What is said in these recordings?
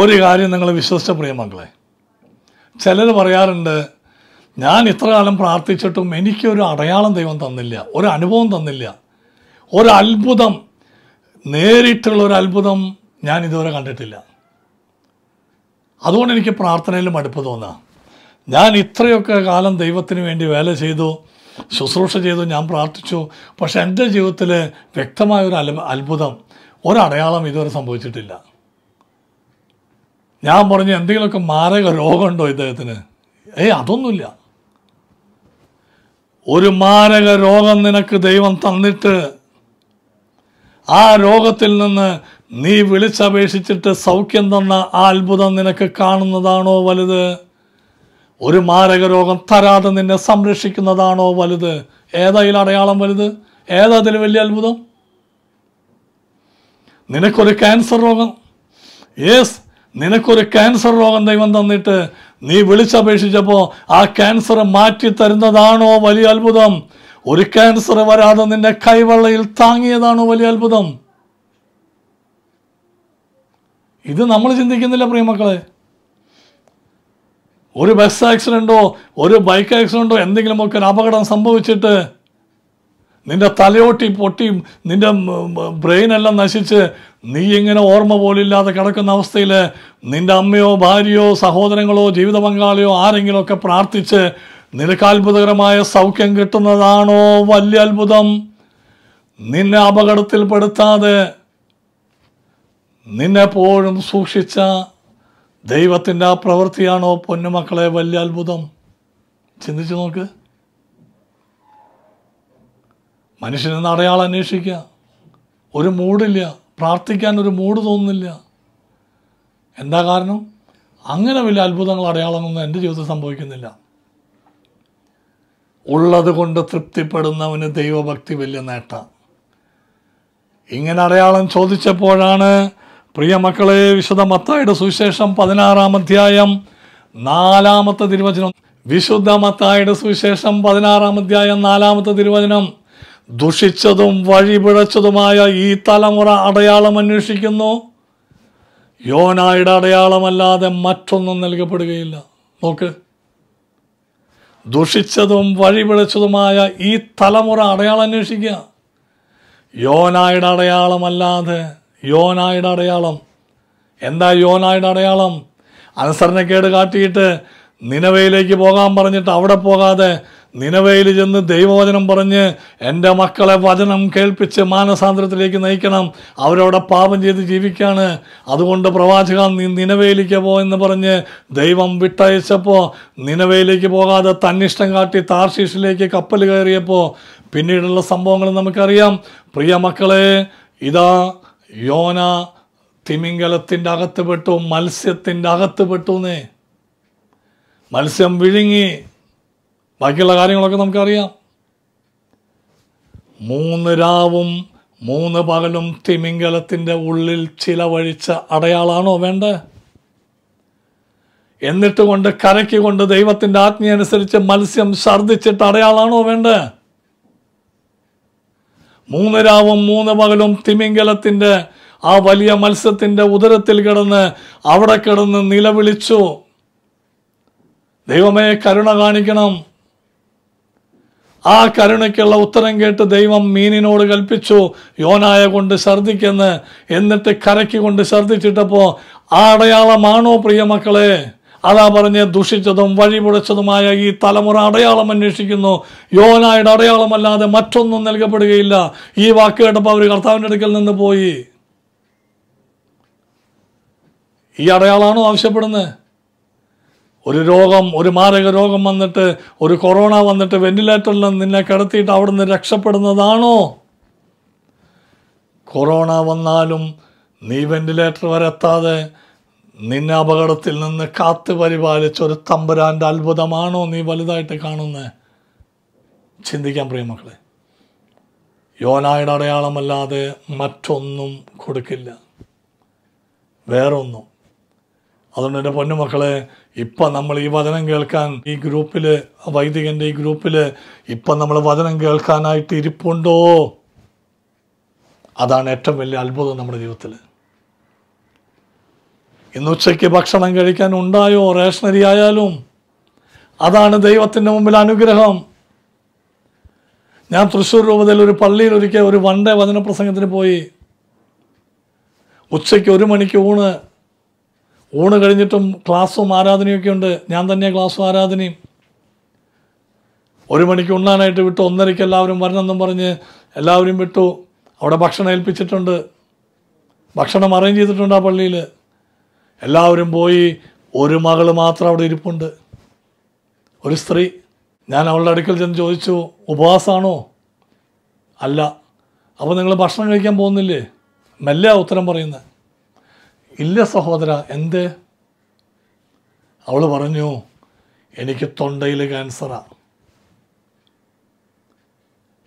ഒരു കാര്യം നിങ്ങൾ വിശ്വസിച്ച പ്രിയമക്കളെ ചിലർ പറയാറുണ്ട് ഞാൻ ഇത്ര കാലം പ്രാർത്ഥിച്ചിട്ടും എനിക്കൊരു അടയാളം ദൈവം തന്നില്ല ഒരു അനുഭവം തന്നില്ല ഒരു അത്ഭുതം നേരിട്ടുള്ള ഒരു അത്ഭുതം ഞാൻ ഇതുവരെ കണ്ടിട്ടില്ല അതുകൊണ്ട് എനിക്ക് പ്രാർത്ഥനയിൽ മടുപ്പ് തോന്നാം ഞാൻ ഇത്രയൊക്കെ കാലം ദൈവത്തിന് വേണ്ടി വേല ചെയ്തു ശുശ്രൂഷ ചെയ്തു ഞാൻ പ്രാർത്ഥിച്ചു പക്ഷേ എൻ്റെ ജീവിതത്തിൽ വ്യക്തമായ ഒരു അത്ഭുതം ഒരടയാളം ഇതുവരെ സംഭവിച്ചിട്ടില്ല ഞാൻ പറഞ്ഞു എന്തെങ്കിലുമൊക്കെ മാരക രോഗമുണ്ടോ ഇദ്ദേഹത്തിന് ഏയ് അതൊന്നുമില്ല ഒരു മാരക രോഗം നിനക്ക് ദൈവം തന്നിട്ട് ആ രോഗത്തിൽ നിന്ന് നീ വിളിച്ചപേക്ഷിച്ചിട്ട് സൗഖ്യം തന്ന ആ അത്ഭുതം നിനക്ക് കാണുന്നതാണോ വലുത് ഒരു മാരക രോഗം തരാതെ നിന്നെ സംരക്ഷിക്കുന്നതാണോ വലുത് ഏതായി അടയാളം വലുത് ഏതതിൽ അതിൽ വലിയ അത്ഭുതം നിനക്കൊരു ക്യാൻസർ രോഗം യേസ് നിനക്കൊരു ക്യാൻസർ രോഗം ദൈവം തന്നിട്ട് നീ വിളിച്ചപേക്ഷിച്ചപ്പോൾ ആ ക്യാൻസർ മാറ്റി തരുന്നതാണോ വലിയ അത്ഭുതം ഒരു ക്യാൻസർ വരാതെ നിന്റെ കൈവള്ളയിൽ താങ്ങിയതാണോ വലിയ അത്ഭുതം ഇത് നമ്മൾ ചിന്തിക്കുന്നില്ല പ്രിയമക്കളെ ഒരു ബസ് ആക്സിഡൻറ്റോ ഒരു ബൈക്ക് ആക്സിഡൻറ്റോ എന്തെങ്കിലുമൊക്കെ ഒരു അപകടം സംഭവിച്ചിട്ട് നിന്റെ തലയോട്ടി പൊട്ടി നിന്റെ ബ്രെയിനെല്ലാം നശിച്ച് നീ ഇങ്ങനെ ഓർമ്മ പോലില്ലാതെ കിടക്കുന്ന അവസ്ഥയിൽ നിന്റെ അമ്മയോ ഭാര്യയോ സഹോദരങ്ങളോ ജീവിത പങ്കാളിയോ ആരെങ്കിലുമൊക്കെ പ്രാർത്ഥിച്ച് നിനക്ക് അത്ഭുതകരമായ സൗഖ്യം കിട്ടുന്നതാണോ വലിയ അത്ഭുതം നിന്നെ അപകടത്തിൽപ്പെടുത്താതെ നിന്നെപ്പോഴും സൂക്ഷിച്ച ദൈവത്തിൻ്റെ ആ പ്രവൃത്തിയാണോ പൊന്നുമക്കളെ വലിയ അത്ഭുതം ചിന്തിച്ചു നോക്ക് മനുഷ്യനെന്ന് അടയാളം അന്വേഷിക്കുക ഒരു മൂടില്ല പ്രാർത്ഥിക്കാൻ ഒരു മൂട് തോന്നുന്നില്ല എന്താ കാരണം അങ്ങനെ വലിയ അത്ഭുതങ്ങൾ അടയാളങ്ങളൊന്നും എൻ്റെ ജീവിതത്തിൽ സംഭവിക്കുന്നില്ല ഉള്ളത് കൊണ്ട് തൃപ്തിപ്പെടുന്നവന് ദൈവഭക്തി വലിയ നേട്ടം ഇങ്ങനെ അടയാളം ചോദിച്ചപ്പോഴാണ് പ്രിയ മക്കളെ വിശുദ്ധ മത്തായുടെ സുവിശേഷം പതിനാറാം അധ്യായം നാലാമത്തെ തിരുവചനം വിശുദ്ധ മത്തായുടെ സുവിശേഷം പതിനാറാം അധ്യായം നാലാമത്തെ തിരുവചനം ദുഷിച്ചതും വഴിപിഴച്ചതുമായ ഈ തലമുറ അടയാളം അന്വേഷിക്കുന്നു യോനായുടെ അടയാളമല്ലാതെ മറ്റൊന്നും നൽകപ്പെടുകയില്ല നോക്ക് ദുഷിച്ചതും വഴിപിഴച്ചതുമായ ഈ തലമുറ അടയാളം അന്വേഷിക്കുക യോനായുടെ അടയാളമല്ലാതെ യോനായുടെ അടയാളം എന്താ യോനായുടെ അടയാളം അനുസരണക്കേട് കാട്ടിയിട്ട് നിലവയിലേക്ക് പോകാൻ പറഞ്ഞിട്ട് അവിടെ പോകാതെ നിലവയിൽ ചെന്ന് ദൈവവചനം പറഞ്ഞ് എൻ്റെ മക്കളെ വചനം കേൾപ്പിച്ച് മാനസാന്തരത്തിലേക്ക് നയിക്കണം അവരവിടെ പാപം ചെയ്ത് ജീവിക്കാണ് അതുകൊണ്ട് പ്രവാചകൻ നീ നിലവയിലേക്ക് പോ എന്ന് പറഞ്ഞ് ദൈവം വിട്ടയച്ചപ്പോൾ നിലവയിലേക്ക് പോകാതെ തന്നിഷ്ടം കാട്ടി താർശീഷിലേക്ക് കപ്പൽ കയറിയപ്പോൾ പിന്നീടുള്ള സംഭവങ്ങൾ നമുക്കറിയാം പ്രിയ മക്കളെ ഇതാ യോന തിമിംഗലത്തിൻ്റെ അകത്ത് പെട്ടു മത്സ്യത്തിൻ്റെ അകത്ത് എന്നേ മത്സ്യം വിഴുങ്ങി ബാക്കിയുള്ള കാര്യങ്ങളൊക്കെ നമുക്കറിയാം മൂന്ന് രാവും മൂന്ന് പകലും തിമിംഗലത്തിൻ്റെ ഉള്ളിൽ ചിലവഴിച്ച അടയാളാണോ വേണ്ടത് എന്നിട്ട് കൊണ്ട് കരയ്ക്ക് കൊണ്ട് ദൈവത്തിൻ്റെ അനുസരിച്ച് മത്സ്യം ഛർദ്ദിച്ചിട്ട് അടയാളാണോ വേണ്ടത് മൂന്ന് രാവും മൂന്ന് പകലും തിമിംഗലത്തിൻ്റെ ആ വലിയ മത്സ്യത്തിൻ്റെ ഉദരത്തിൽ കിടന്ന് അവിടെ കിടന്ന് നിലവിളിച്ചു ദൈവമേ കരുണ കാണിക്കണം ആ കരുണയ്ക്കുള്ള ഉത്തരം കേട്ട് ദൈവം മീനിനോട് കൽപ്പിച്ചു യോനായ കൊണ്ട് ഛർദ്ദിക്കെന്ന് എന്നിട്ട് കരയ്ക്ക് കൊണ്ട് ഛർദ്ദിച്ചിട്ടപ്പോൾ ആ അടയാളമാണോ പ്രിയ മക്കളെ അതാ പറഞ്ഞ് ദുഷിച്ചതും വഴിപുഴച്ചതുമായ ഈ തലമുറ അടയാളം അന്വേഷിക്കുന്നു യോനായുടെ അടയാളമല്ലാതെ മറ്റൊന്നും നൽകപ്പെടുകയില്ല ഈ വാക്ക് കേട്ടപ്പോൾ അവർ കർത്താവിൻ്റെ അടുക്കൽ നിന്ന് പോയി ഈ അടയാളമാണോ ആവശ്യപ്പെടുന്നത് ഒരു രോഗം ഒരു മാരക രോഗം വന്നിട്ട് ഒരു കൊറോണ വന്നിട്ട് വെന്റിലേറ്ററിൽ നിന്നെ കിടത്തിയിട്ട് നിന്ന് രക്ഷപ്പെടുന്നതാണോ കൊറോണ വന്നാലും നീ വെന്റിലേറ്റർ വരെത്താതെ നിന്നെ അപകടത്തിൽ നിന്ന് കാത്തു പരിപാലിച്ചൊരു തമ്പുരാൻ്റെ അത്ഭുതമാണോ നീ വലുതായിട്ട് കാണുന്നത് ചിന്തിക്കാൻ പ്രിയമക്കളെ യോനായുടെ അടയാളമല്ലാതെ മറ്റൊന്നും കൊടുക്കില്ല വേറൊന്നും അതുകൊണ്ട് എൻ്റെ പൊന്നുമക്കളെ ഇപ്പം നമ്മൾ ഈ വചനം കേൾക്കാൻ ഈ ഗ്രൂപ്പിൽ വൈദികൻ്റെ ഈ ഗ്രൂപ്പിൽ ഇപ്പം നമ്മൾ വചനം കേൾക്കാനായിട്ട് ഇരിപ്പുണ്ടോ അതാണ് ഏറ്റവും വലിയ അത്ഭുതം നമ്മുടെ ജീവിതത്തിൽ ഇന്ന് ഉച്ചയ്ക്ക് ഭക്ഷണം കഴിക്കാൻ ഉണ്ടായോ റേഷനരി ആയാലും അതാണ് ദൈവത്തിൻ്റെ മുമ്പിൽ അനുഗ്രഹം ഞാൻ തൃശ്ശൂർ രൂപതയിൽ ഒരു പള്ളിയിൽ ഒരിക്കൽ ഒരു വൺ ഡേ വചന പ്രസംഗത്തിന് പോയി ഉച്ചയ്ക്ക് ഒരു മണിക്ക് ഊണ് ഊണ് കഴിഞ്ഞിട്ടും ക്ലാസ്സും ആരാധനയൊക്കെ ഉണ്ട് ഞാൻ തന്നെ ക്ലാസ്സും ആരാധനയും ഒരു മണിക്ക് ഉണ്ണാനായിട്ട് വിട്ടു ഒന്നരയ്ക്ക് എല്ലാവരും വരണമെന്നും പറഞ്ഞ് എല്ലാവരും വിട്ടു അവിടെ ഭക്ഷണം ഏൽപ്പിച്ചിട്ടുണ്ട് ഭക്ഷണം അറേഞ്ച് ചെയ്തിട്ടുണ്ട് ആ പള്ളിയിൽ എല്ലാവരും പോയി ഒരു മകൾ മാത്രം അവിടെ ഇരിപ്പുണ്ട് ഒരു സ്ത്രീ ഞാൻ അവളുടെ അടുക്കൽ ചെന്ന് ചോദിച്ചു ഉപവാസമാണോ അല്ല അപ്പോൾ നിങ്ങൾ ഭക്ഷണം കഴിക്കാൻ പോകുന്നില്ലേ മെല്ല ഉത്തരം പറയുന്നത് ഇല്ല സഹോദര എന്ത് അവൾ പറഞ്ഞു എനിക്ക് തൊണ്ടയിൽ ക്യാൻസറാ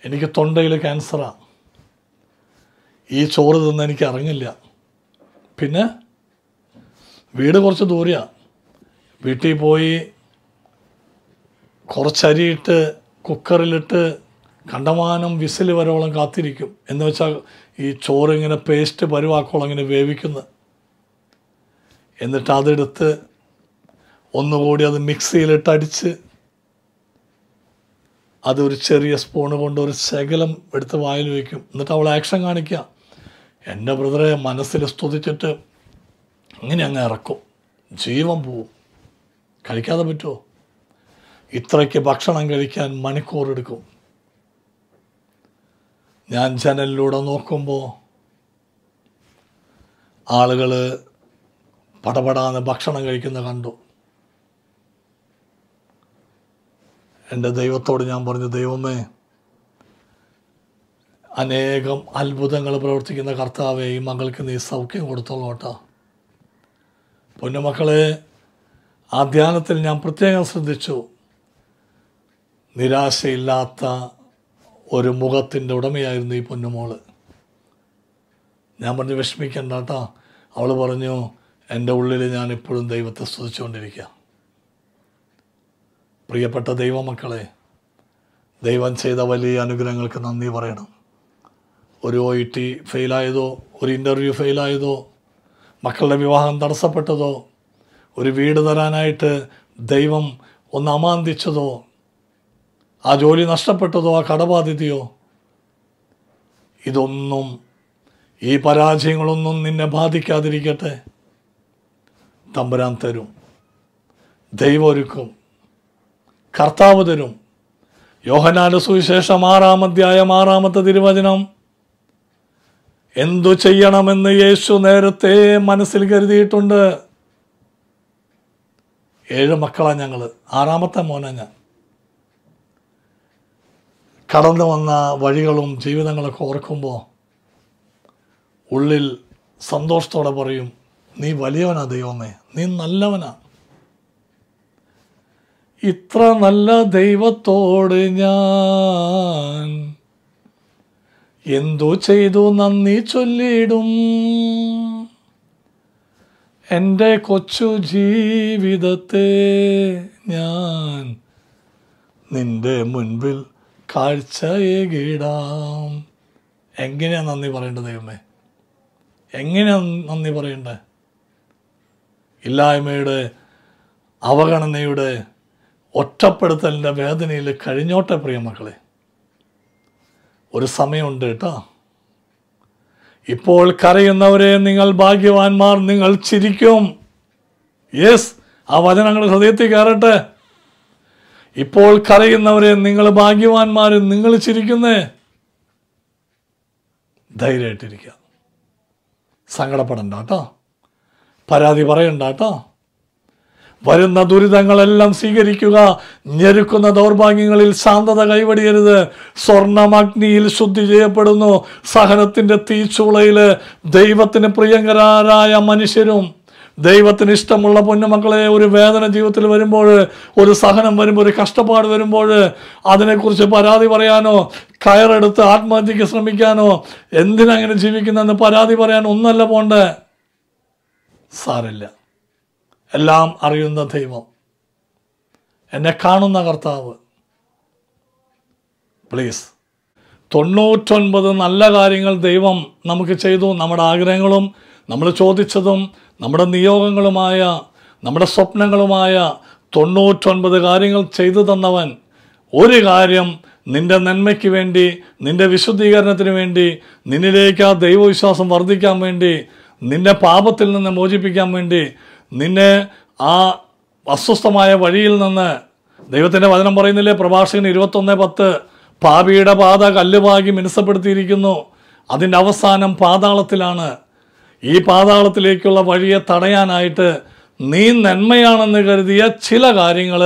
എനിക്ക് തൊണ്ടയിൽ ക്യാൻസറാ ഈ ചോറ് തിന്ന് എനിക്ക് അറിഞ്ഞില്ല പിന്നെ വീട് കുറച്ച് ദൂരെയാണ് വീട്ടിൽ പോയി കുറച്ചരിയിട്ട് കുക്കറിലിട്ട് കണ്ടമാനം വിസിൽ വരവോളം കാത്തിരിക്കും എന്ന് വെച്ചാൽ ഈ ഇങ്ങനെ പേസ്റ്റ് പരുവാക്കോളം ഇങ്ങനെ വേവിക്കുന്നത് എന്നിട്ട് അതെടുത്ത് ഒന്നുകൂടി അത് മിക്സിയിലിട്ട് അടിച്ച് അതൊരു ചെറിയ സ്പൂണ് കൊണ്ട് ഒരു ശകലം എടുത്ത് വായിൽ വയ്ക്കും എന്നിട്ട് അവൾ ആക്ഷൻ കാണിക്കുക എൻ്റെ ബ്രദറെ മനസ്സിൽ സ്തുതിച്ചിട്ട് അങ്ങനെ അങ്ങ് ഇറക്കും ജീവൻ പോവും കഴിക്കാതെ പറ്റുമോ ഇത്രയ്ക്ക് ഭക്ഷണം കഴിക്കാൻ മണിക്കൂറെടുക്കും ഞാൻ ജനലിലൂടെ നോക്കുമ്പോൾ ആളുകൾ പടപടാന്ന് ഭക്ഷണം കഴിക്കുന്ന കണ്ടു എൻ്റെ ദൈവത്തോട് ഞാൻ പറഞ്ഞു ദൈവമേ അനേകം അത്ഭുതങ്ങൾ പ്രവർത്തിക്കുന്ന കർത്താവെ ഈ മകൾക്ക് നീ സൗഖ്യം കൊടുത്തോളോട്ടാ പൊന്നുമക്കളെ ആ ധ്യാനത്തിൽ ഞാൻ പ്രത്യേകം ശ്രദ്ധിച്ചു നിരാശയില്ലാത്ത ഒരു മുഖത്തിൻ്റെ ഉടമയായിരുന്നു ഈ പൊന്നുമോള് ഞാൻ പറഞ്ഞു വിഷമിക്കണ്ട കേട്ടോ അവൾ പറഞ്ഞു എൻ്റെ ഉള്ളിൽ ഞാനിപ്പോഴും ദൈവത്തെ സ്തുതിച്ചുകൊണ്ടിരിക്കുക പ്രിയപ്പെട്ട ദൈവമക്കളെ ദൈവം ചെയ്ത വലിയ അനുഗ്രഹങ്ങൾക്ക് നന്ദി പറയണം ഒരു ഒ ഇ ടി ഫെയിലായതോ ഒരു ഇൻ്റർവ്യൂ ഫെയിലായതോ മക്കളുടെ വിവാഹം തടസ്സപ്പെട്ടതോ ഒരു വീട് തരാനായിട്ട് ദൈവം ഒന്ന് അമാന്തിച്ചതോ ആ ജോലി നഷ്ടപ്പെട്ടതോ ആ കടബാധ്യതയോ ഇതൊന്നും ഈ പരാജയങ്ങളൊന്നും നിന്നെ ബാധിക്കാതിരിക്കട്ടെ തമ്പുരാൻ തരും ദൈവമൊരുക്കും കർത്താവ് തരും യോഹനാന്റെ സുവിശേഷം ആറാം അധ്യായം ആറാമത്തെ തിരുവചനം എന്തു ചെയ്യണമെന്ന് യേശു നേരത്തെ മനസ്സിൽ കരുതിയിട്ടുണ്ട് ഏഴ് മക്കളാണ് ഞങ്ങൾ ആറാമത്തെ മോനാണ് ഞാൻ കടന്നു വന്ന വഴികളും ജീവിതങ്ങളൊക്കെ ഓർക്കുമ്പോൾ ഉള്ളിൽ സന്തോഷത്തോടെ പറയും നീ വലിയവനാ ദൈവമേ നീ നല്ലവനാ ഇത്ര നല്ല ദൈവത്തോട് ഞാൻ എന്തു ചെയ്തു നന്ദി ചൊല്ലിടും എൻ്റെ കൊച്ചു ജീവിതത്തെ ഞാൻ നിന്റെ മുൻപിൽ കാഴ്ചയേകിടാം എങ്ങനെയാണ് നന്ദി പറയേണ്ടത് ദൈവമേ എങ്ങനെയാണ് നന്ദി പറയേണ്ടത് ഇല്ലായ്മയുടെ അവഗണനയുടെ ഒറ്റപ്പെടുത്തലിൻ്റെ വേദനയിൽ കഴിഞ്ഞോട്ടെ പ്രിയമക്കളെ ഒരു സമയമുണ്ട് കേട്ടോ ഇപ്പോൾ കരയുന്നവരെ നിങ്ങൾ ഭാഗ്യവാന്മാർ നിങ്ങൾ ചിരിക്കും യെസ് ആ വചനങ്ങൾ ഹൃദയത്തിൽ കയറട്ടെ ഇപ്പോൾ കരയുന്നവരെ നിങ്ങൾ ഭാഗ്യവാന്മാർ നിങ്ങൾ ചിരിക്കുന്നേ ധൈര്യമായിട്ടിരിക്കുക സങ്കടപ്പെടണ്ട കേട്ടോ പരാതി പറയണ്ട കേട്ടോ വരുന്ന ദുരിതങ്ങളെല്ലാം സ്വീകരിക്കുക ഞെരുക്കുന്ന ദൗർഭാഗ്യങ്ങളിൽ ശാന്തത കൈവടിയരുത് സ്വർണമഗ്നിയിൽ ശുദ്ധി ചെയ്യപ്പെടുന്നു സഹനത്തിൻ്റെ തീച്ചുളയിൽ ദൈവത്തിന് പ്രിയങ്കരാരായ മനുഷ്യരും ദൈവത്തിന് ഇഷ്ടമുള്ള പൊന്നുമക്കളെ ഒരു വേദന ജീവിതത്തിൽ വരുമ്പോൾ ഒരു സഹനം വരുമ്പോൾ ഒരു കഷ്ടപ്പാട് വരുമ്പോൾ അതിനെക്കുറിച്ച് പരാതി പറയാനോ കയറെടുത്ത് ആത്മഹത്യക്ക് ശ്രമിക്കാനോ എന്തിനങ്ങനെ ജീവിക്കുന്നതെന്ന് പരാതി പറയാൻ ഒന്നല്ല പോണ്ടേ സാരല്ല എല്ലാം അറിയുന്ന ദൈവം എന്നെ കാണുന്ന കർത്താവ് പ്ലീസ് തൊണ്ണൂറ്റൊൻപത് നല്ല കാര്യങ്ങൾ ദൈവം നമുക്ക് ചെയ്തു നമ്മുടെ ആഗ്രഹങ്ങളും നമ്മൾ ചോദിച്ചതും നമ്മുടെ നിയോഗങ്ങളുമായ നമ്മുടെ സ്വപ്നങ്ങളുമായ തൊണ്ണൂറ്റൊൻപത് കാര്യങ്ങൾ ചെയ്തു തന്നവൻ ഒരു കാര്യം നിൻ്റെ നന്മയ്ക്ക് വേണ്ടി നിൻ്റെ വിശുദ്ധീകരണത്തിന് വേണ്ടി നിന്നിലേക്ക് ആ ദൈവവിശ്വാസം വർദ്ധിക്കാൻ വേണ്ടി നിന്നെ പാപത്തിൽ നിന്ന് മോചിപ്പിക്കാൻ വേണ്ടി നിന്നെ ആ അസ്വസ്ഥമായ വഴിയിൽ നിന്ന് ദൈവത്തിൻ്റെ വചനം പറയുന്നില്ലേ പ്രഭാഷകൻ ഇരുപത്തൊന്ന് പത്ത് പാപിയുടെ പാത കല്ലുപാകി മിനുസപ്പെടുത്തിയിരിക്കുന്നു അതിൻ്റെ അവസാനം പാതാളത്തിലാണ് ഈ പാതാളത്തിലേക്കുള്ള വഴിയെ തടയാനായിട്ട് നീ നന്മയാണെന്ന് കരുതിയ ചില കാര്യങ്ങൾ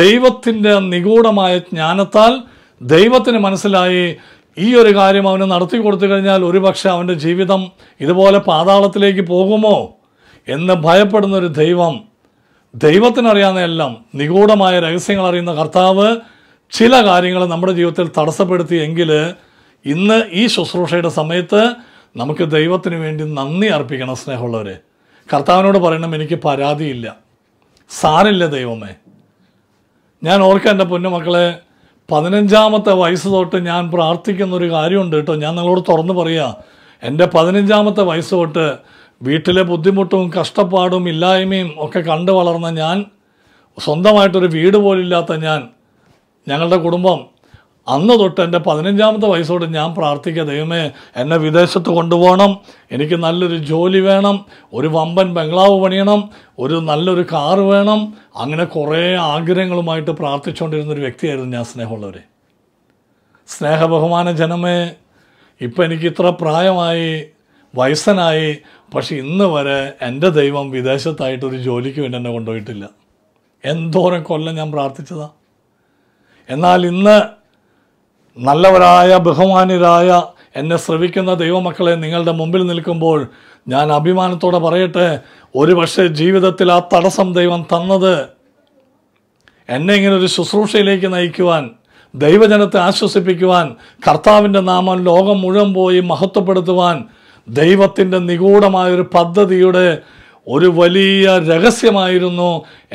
ദൈവത്തിൻ്റെ നിഗൂഢമായ ജ്ഞാനത്താൽ ദൈവത്തിന് മനസ്സിലായി ഈ ഒരു കാര്യം അവന് നടത്തി കൊടുത്തു കഴിഞ്ഞാൽ ഒരുപക്ഷെ അവൻ്റെ ജീവിതം ഇതുപോലെ പാതാളത്തിലേക്ക് പോകുമോ എന്ന് ഭയപ്പെടുന്ന ഒരു ദൈവം ദൈവത്തിനറിയാവുന്ന എല്ലാം നിഗൂഢമായ രഹസ്യങ്ങൾ അറിയുന്ന കർത്താവ് ചില കാര്യങ്ങൾ നമ്മുടെ ജീവിതത്തിൽ തടസ്സപ്പെടുത്തിയെങ്കിൽ ഇന്ന് ഈ ശുശ്രൂഷയുടെ സമയത്ത് നമുക്ക് ദൈവത്തിന് വേണ്ടി നന്ദി അർപ്പിക്കണം സ്നേഹമുള്ളവരെ കർത്താവിനോട് പറയണം എനിക്ക് പരാതിയില്ല സാരില്ല ദൈവമേ ഞാൻ ഓർക്കുക എൻ്റെ പൊന്നുമക്കളെ പതിനഞ്ചാമത്തെ വയസ്സ് തൊട്ട് ഞാൻ പ്രാർത്ഥിക്കുന്ന ഒരു കാര്യമുണ്ട് കേട്ടോ ഞാൻ നിങ്ങളോട് തുറന്നു പറയാം എൻ്റെ പതിനഞ്ചാമത്തെ വയസ്സ് തൊട്ട് വീട്ടിലെ ബുദ്ധിമുട്ടും കഷ്ടപ്പാടും ഇല്ലായ്മയും ഒക്കെ കണ്ടു വളർന്ന ഞാൻ സ്വന്തമായിട്ടൊരു വീട് പോലില്ലാത്ത ഞാൻ ഞങ്ങളുടെ കുടുംബം അന്ന് തൊട്ട് എൻ്റെ പതിനഞ്ചാമത്തെ വയസ്സോട് ഞാൻ പ്രാർത്ഥിക്കുക ദൈവമേ എന്നെ വിദേശത്ത് കൊണ്ടുപോകണം എനിക്ക് നല്ലൊരു ജോലി വേണം ഒരു വമ്പൻ ബംഗ്ലാവ് പണിയണം ഒരു നല്ലൊരു കാറ് വേണം അങ്ങനെ കുറേ ആഗ്രഹങ്ങളുമായിട്ട് പ്രാർത്ഥിച്ചുകൊണ്ടിരുന്നൊരു വ്യക്തിയായിരുന്നു ഞാൻ സ്നേഹമുള്ളവരെ സ്നേഹബഹുമാന ജനമേ ഇപ്പം എനിക്ക് ഇത്ര പ്രായമായി വയസ്സനായി പക്ഷെ ഇന്ന് വരെ എൻ്റെ ദൈവം വിദേശത്തായിട്ടൊരു ജോലിക്ക് വേണ്ടി എന്നെ കൊണ്ടുപോയിട്ടില്ല എന്തോരം കൊല്ലം ഞാൻ പ്രാർത്ഥിച്ചതാണ് എന്നാൽ ഇന്ന് നല്ലവരായ ബഹുമാനിതരായ എന്നെ ശ്രവിക്കുന്ന ദൈവമക്കളെ നിങ്ങളുടെ മുമ്പിൽ നിൽക്കുമ്പോൾ ഞാൻ അഭിമാനത്തോടെ പറയട്ടെ ഒരുപക്ഷെ ജീവിതത്തിൽ ആ തടസ്സം ദൈവം തന്നത് എന്നെ ഇങ്ങനെ ഒരു ശുശ്രൂഷയിലേക്ക് നയിക്കുവാൻ ദൈവജനത്തെ ആശ്വസിപ്പിക്കുവാൻ കർത്താവിൻ്റെ നാമം ലോകം മുഴുവൻ പോയി മഹത്വപ്പെടുത്തുവാൻ ദൈവത്തിൻ്റെ നിഗൂഢമായൊരു പദ്ധതിയുടെ ഒരു വലിയ രഹസ്യമായിരുന്നു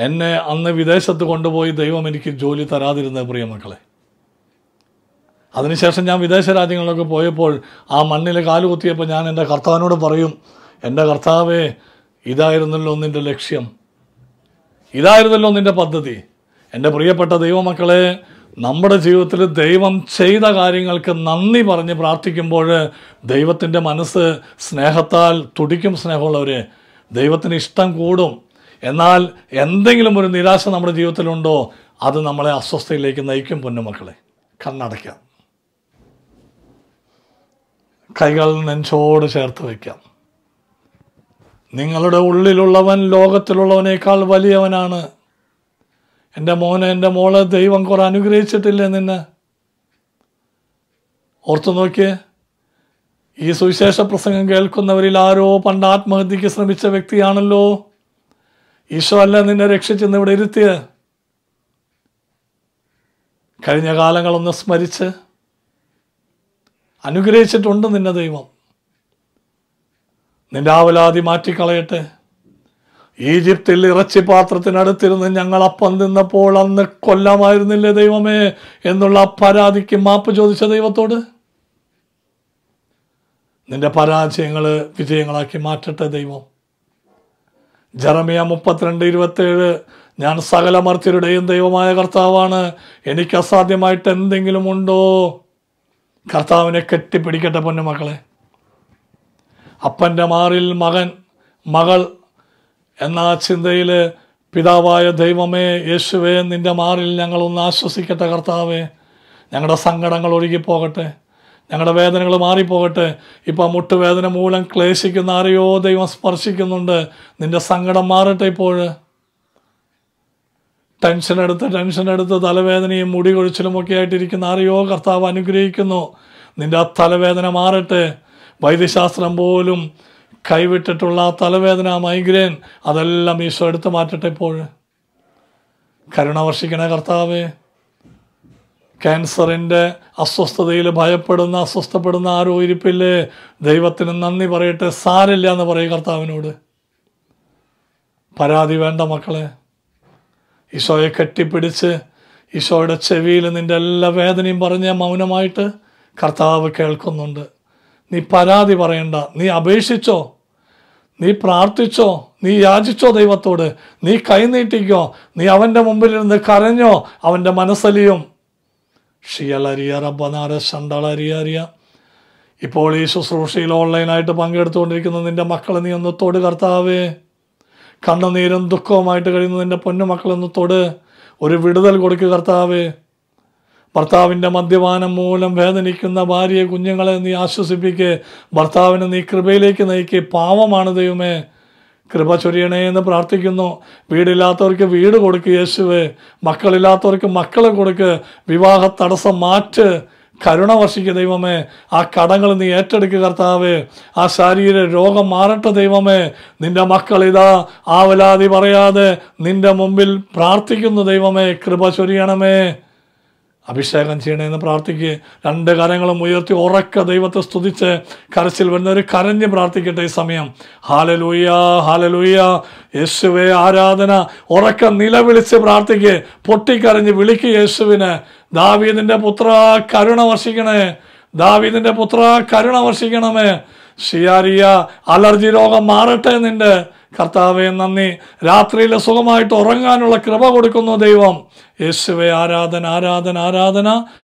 എന്നെ അന്ന് വിദേശത്ത് കൊണ്ടുപോയി ദൈവം എനിക്ക് ജോലി തരാതിരുന്നത് പ്രിയമക്കളെ അതിനുശേഷം ഞാൻ വിദേശ രാജ്യങ്ങളിലൊക്കെ പോയപ്പോൾ ആ മണ്ണിൽ കാലുകുത്തിയപ്പോൾ ഞാൻ എൻ്റെ കർത്താവിനോട് പറയും എൻ്റെ കർത്താവേ ഇതായിരുന്നല്ലോ നിൻ്റെ ലക്ഷ്യം ഇതായിരുന്നല്ലോ നിൻ്റെ പദ്ധതി എൻ്റെ പ്രിയപ്പെട്ട ദൈവമക്കളെ നമ്മുടെ ജീവിതത്തിൽ ദൈവം ചെയ്ത കാര്യങ്ങൾക്ക് നന്ദി പറഞ്ഞ് പ്രാർത്ഥിക്കുമ്പോൾ ദൈവത്തിൻ്റെ മനസ്സ് സ്നേഹത്താൽ തുടിക്കും സ്നേഹമുള്ളവർ ദൈവത്തിന് ഇഷ്ടം കൂടും എന്നാൽ എന്തെങ്കിലും ഒരു നിരാശ നമ്മുടെ ജീവിതത്തിലുണ്ടോ അത് നമ്മളെ അസ്വസ്ഥയിലേക്ക് നയിക്കും പൊന്നുമക്കളെ കണ്ണടയ്ക്കാം കൈകൾ നെഞ്ചോട് ചേർത്ത് വയ്ക്കാം നിങ്ങളുടെ ഉള്ളിലുള്ളവൻ ലോകത്തിലുള്ളവനേക്കാൾ വലിയവനാണ് എൻ്റെ മോനെ എൻ്റെ മോളെ ദൈവം കുറെ അനുഗ്രഹിച്ചിട്ടില്ലേ നിന്ന് ഓർത്തു നോക്കിയേ ഈ സുവിശേഷ പ്രസംഗം കേൾക്കുന്നവരിൽ ആരോ പണ്ട് ആത്മഹത്യക്ക് ശ്രമിച്ച വ്യക്തിയാണല്ലോ ഈശോ അല്ല നിന്നെ രക്ഷിച്ചെന്ന് ഇവിടെ ഇരുത്തിയത് കഴിഞ്ഞ കാലങ്ങളൊന്ന് സ്മരിച്ച് അനുഗ്രഹിച്ചിട്ടുണ്ട് നിന്നെ ദൈവം നിന്റെ ആവലാതി മാറ്റിക്കളയട്ടെ ഈജിപ്തിൽ ഇറച്ചി പാത്രത്തിനടുത്തിരുന്ന് ഞങ്ങൾ അപ്പം നിന്നപ്പോൾ അന്ന് കൊല്ലമായിരുന്നില്ലേ ദൈവമേ എന്നുള്ള പരാതിക്ക് മാപ്പ് ചോദിച്ച ദൈവത്തോട് നിന്റെ പരാജയങ്ങൾ വിജയങ്ങളാക്കി മാറ്റട്ടെ ദൈവം ജറമിയ മുപ്പത്തിരണ്ട് ഇരുപത്തേഴ് ഞാൻ സകല മർത്യരുടെയും ദൈവമായ കർത്താവാണ് എനിക്ക് അസാധ്യമായിട്ട് എന്തെങ്കിലും ഉണ്ടോ കർത്താവിനെ കെട്ടിപ്പിടിക്കട്ടെ പൊന്നു മക്കളെ അപ്പൻ്റെ മാറിൽ മകൻ മകൾ എന്ന ചിന്തയിൽ പിതാവായ ദൈവമേ യേശുവേ നിൻ്റെ മാറിൽ ഞങ്ങളൊന്ന് ആശ്വസിക്കട്ടെ കർത്താവേ ഞങ്ങളുടെ സങ്കടങ്ങൾ ഒഴുകിപ്പോകട്ടെ ഞങ്ങളുടെ വേദനകൾ മാറിപ്പോകട്ടെ ഇപ്പം മുട്ടുവേദന മൂലം ക്ലേശിക്കുന്ന ആരെയോ ദൈവം സ്പർശിക്കുന്നുണ്ട് നിൻ്റെ സങ്കടം മാറട്ടെ ഇപ്പോൾ ടെൻഷൻ എടുത്ത് ടെൻഷൻ എടുത്ത് തലവേദനയും മുടി ഒക്കെ ആയിട്ടിരിക്കുന്ന അറിയോ കർത്താവ് അനുഗ്രഹിക്കുന്നു നിൻ്റെ ആ തലവേദന മാറട്ടെ വൈദ്യശാസ്ത്രം പോലും കൈവിട്ടിട്ടുള്ള ആ തലവേദന മൈഗ്രെയിൻ അതെല്ലാം ഈശോ എടുത്തു മാറ്റട്ടെ ഇപ്പോൾ കരുണ വർഷിക്കണേ കർത്താവേ ക്യാൻസറിൻ്റെ അസ്വസ്ഥതയിൽ ഭയപ്പെടുന്ന അസ്വസ്ഥപ്പെടുന്ന ആരോ ഇരിപ്പില്ലേ ദൈവത്തിന് നന്ദി പറയട്ടെ സാരില്ല എന്ന് പറയും കർത്താവിനോട് പരാതി വേണ്ട മക്കളെ ഈശോയെ കെട്ടിപ്പിടിച്ച് ഈശോയുടെ ചെവിയിൽ നിൻ്റെ എല്ലാ വേദനയും പറഞ്ഞ് മൗനമായിട്ട് കർത്താവ് കേൾക്കുന്നുണ്ട് നീ പരാതി പറയണ്ട നീ അപേക്ഷിച്ചോ നീ പ്രാർത്ഥിച്ചോ നീ യാചിച്ചോ ദൈവത്തോട് നീ കൈനീട്ടിക്കോ നീ അവൻ്റെ മുമ്പിലിരുന്ന് കരഞ്ഞോ അവൻ്റെ മനസ്സലിയും ഷിയലരിയ റബ്ബനാര അറിയ ഇപ്പോൾ ഈ ശുശ്രൂഷയിൽ ഓൺലൈനായിട്ട് പങ്കെടുത്തുകൊണ്ടിരിക്കുന്ന നിൻ്റെ മക്കളെ നീ ഒന്ന് തൊട് കർത്താവേ കണ്ണുനീരും ദുഃഖവുമായിട്ട് കഴിയുന്നത് എൻ്റെ പൊന്നു മക്കളെന്ന് തൊട് ഒരു വിടുതൽ കൊടുക്കുക കർത്താവ് ഭർത്താവിൻ്റെ മദ്യപാനം മൂലം വേദനിക്കുന്ന ഭാര്യയെ കുഞ്ഞുങ്ങളെ നീ ആശ്വസിപ്പിക്കുക ഭർത്താവിനെ നീ കൃപയിലേക്ക് നയിക്കുക പാവമാണ് ദൈവമേ കൃപ ചൊരിയണേ എന്ന് പ്രാർത്ഥിക്കുന്നു വീടില്ലാത്തവർക്ക് വീട് കൊടുക്കുക യേശുവേ മക്കളില്ലാത്തവർക്ക് മക്കളെ കൊടുക്കുക വിവാഹ തടസ്സം മാറ്റ് കരുണ വർഷിക്കുക ദൈവമേ ആ കടങ്ങൾ നീ ഏറ്റെടുക്കുക കർത്താവ് ആ ശാരീര രോഗം മാറട്ടെ ദൈവമേ നിൻ്റെ മക്കൾ ഇതാ ആവലാതി പറയാതെ നിൻ്റെ മുമ്പിൽ പ്രാർത്ഥിക്കുന്നു ദൈവമേ കൃപ ചൊരിയണമേ അഭിഷേകം ചെയ്യണമെന്ന് പ്രാർത്ഥിക്കുക രണ്ട് കരങ്ങളും ഉയർത്തി ഉറക്ക ദൈവത്തെ സ്തുതിച്ച് കരച്ചിൽ വരുന്നവർ കരഞ്ഞ് പ്രാർത്ഥിക്കട്ടെ ഈ സമയം ഹാലലൂയ ഹാലലൂയ യേശുവെ ആരാധന ഉറക്ക നിലവിളിച്ച് പ്രാർത്ഥിക്കുക പൊട്ടിക്കരഞ്ഞ് വിളിക്കുക യേശുവിന് ദാവീദിൻ്റെ പുത്ര കരുണ വർഷിക്കണേ ദാവീദിൻ്റെ പുത്ര കരുണ വർഷിക്കണമേ ഷിയാരിയ അലർജി രോഗം മാറട്ടെ നിൻ്റെ കർത്താവെ നന്ദി രാത്രിയിൽ സുഖമായിട്ട് ഉറങ്ങാനുള്ള കൃപ കൊടുക്കുന്നു ദൈവം യേശുവെ ആരാധന ആരാധന ആരാധന